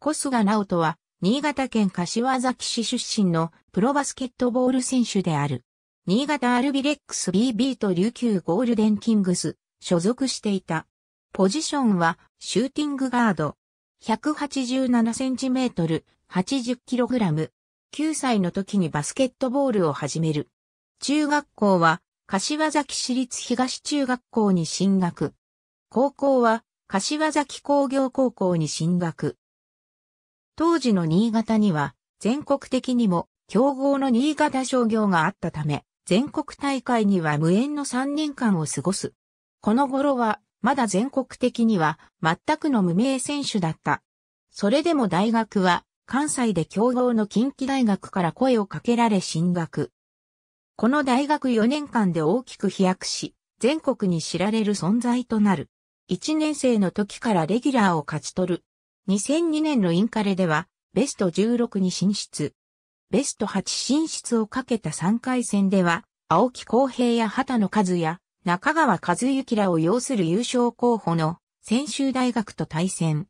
小菅直人は、新潟県柏崎市出身のプロバスケットボール選手である。新潟アルビレックス BB と琉球ゴールデンキングス所属していた。ポジションはシューティングガード。1 8 7トル、8 0ラム。9歳の時にバスケットボールを始める。中学校は柏崎市立東中学校に進学。高校は柏崎工業高校に進学。当時の新潟には全国的にも競合の新潟商業があったため、全国大会には無縁の3年間を過ごす。この頃は、まだ全国的には全くの無名選手だった。それでも大学は、関西で競合の近畿大学から声をかけられ進学。この大学4年間で大きく飛躍し、全国に知られる存在となる。1年生の時からレギュラーを勝ち取る2002年のインカレでは、ベスト16に進出。ベスト8進出をかけた3回戦では、青木康平や畑野和也、中川和幸らを擁する優勝候補の専修大学と対戦。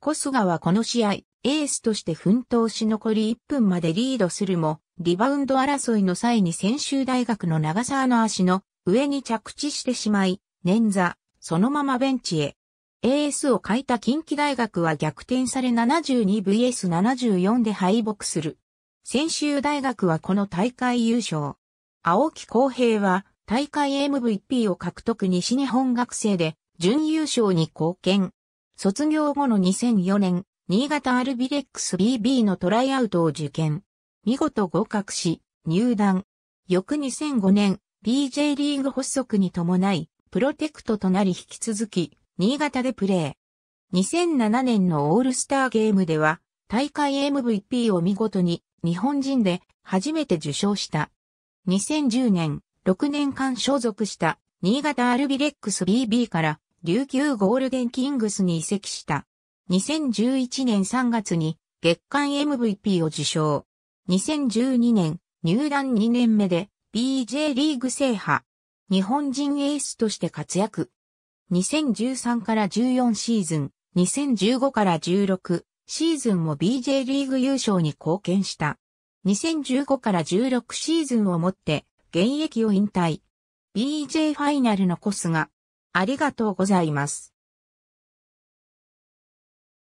小菅はこの試合、エースとして奮闘し残り1分までリードするも、リバウンド争いの際に専修大学の長沢の足の上に着地してしまい、捻挫、そのままベンチへ。AS を書いた近畿大学は逆転され 72vs74 で敗北する。専修大学はこの大会優勝。青木康平は大会 MVP を獲得西日本学生で準優勝に貢献。卒業後の2004年、新潟アルビレックス BB のトライアウトを受験。見事合格し、入団。翌2005年、BJ リーグ発足に伴い、プロテクトとなり引き続き、新潟でプレー。2007年のオールスターゲームでは、大会 MVP を見事に日本人で初めて受賞した。2010年、6年間所属した新潟アルビレックス BB から琉球ゴールデンキングスに移籍した。2011年3月に月間 MVP を受賞。2012年、入団2年目で BJ リーグ制覇。日本人エースとして活躍。2013から14シーズン、2015から16シーズンも BJ リーグ優勝に貢献した。2015から16シーズンをもって現役を引退。BJ ファイナルのコスがありがとうございます。